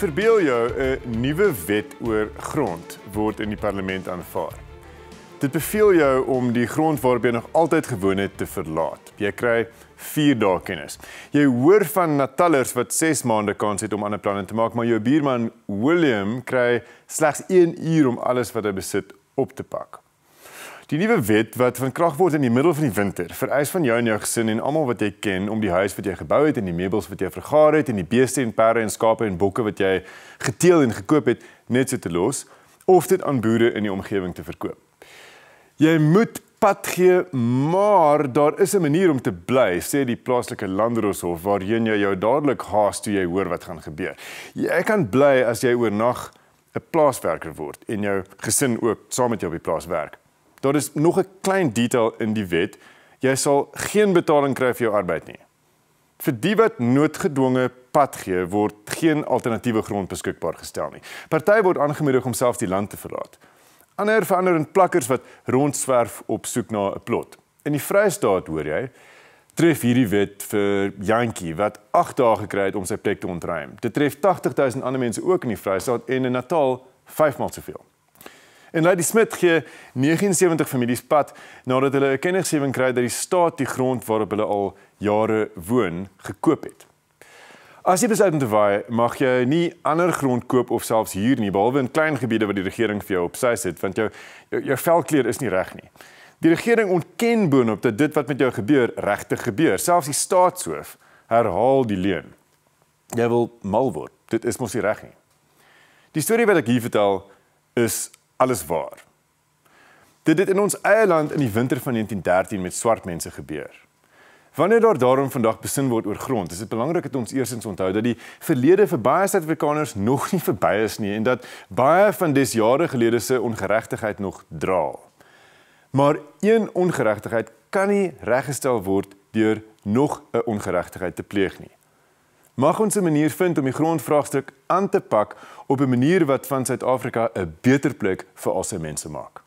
Verbeel jou 'n eh, nuwe wet oor grond word in die parlement aanvaar. Dit beveel jou om die grond waarop jy nog altyd gewoon het te verlaat. Jy kry 4 dae kennis. Jy hoor van Natallers wat 6 maande kans het om ander planne te maak, maar jou buurman William kry slegs 1 uur om alles wat hy besit op te pak. Die nuwe wet wat van krag word in die middel van die winter, vereis van jou en jou gesin en almal wat jy ken om die huis wat jy gebou het en die meubels wat jy vergaar het en die beeste en perde en skape en bokke wat jy geteel en gekoop het, net so te los of dit aan boere in die omgewing te verkoop. Jy moet pad gee, maar daar is 'n manier om te bly, sê die plaaslike landroshof waarheen jy jou dadelik haas toe jy hoor wat gaan gebeur. Jy kan bly as jy oornag 'n plaaswerker word en jou gesin ook saam met jou op die plaas werk. Daar is nog 'n klein detail in die wet. Jy sal geen betaling kry vir jou arbeid nie. Vir die wat noodgedwonge pad gee, word geen alternatiewe grond beskikbaar gestel nie. Party word aangemoedig om self die land te verlaat. Ander verander in plakkers wat rondswerf op soek na 'n plot. In die Vrystaat, hoor jy, tref hierdie wet vir Jantjie wat 8 dae gekry het om sy plek te ontruim. Dit tref 80 000 ander mense ook in die Vrystaat en in Natal 5 maal soveel. En Lady Smit gee 79 families pad nadat hulle 'n kennisgewing kry dat die staat die grond waarop hulle al jare woon gekoop het. As jy besluit om te vaai, mag jy nie ander grond koop of selfs huur nie behalwe in klein gebiede wat die regering vir jou opsy sit want jou jou, jou velkleur is nie reg nie. Die regering ontken boonop dat dit wat met jou gebeur regtig gebeur. Selfs die staatshoof herhaal die leuen. Jy wil mal word. Dit is mos nie reg nie. Die storie wat ek hier vertel is alles waar. Dit het in ons eie land in die winter van 1913 met swart mense gebeur. Wanneer daar daarom vandag besin word oor grond, is dit belangrik dat ons eersins onthou dat die verlede vir baie Suid-Afrikaners nog nie verby is nie en dat baie van des jare gelede se ongeregtigheid nog dra. Maar een ongeregtigheid kan nie reggestel word deur nog 'n ongeregtigheid te pleeg nie. Mag ons 'n manier vind om die grondvraagstuk aan te pak op 'n manier wat van Suid-Afrika 'n beter plek vir al sy mense maak?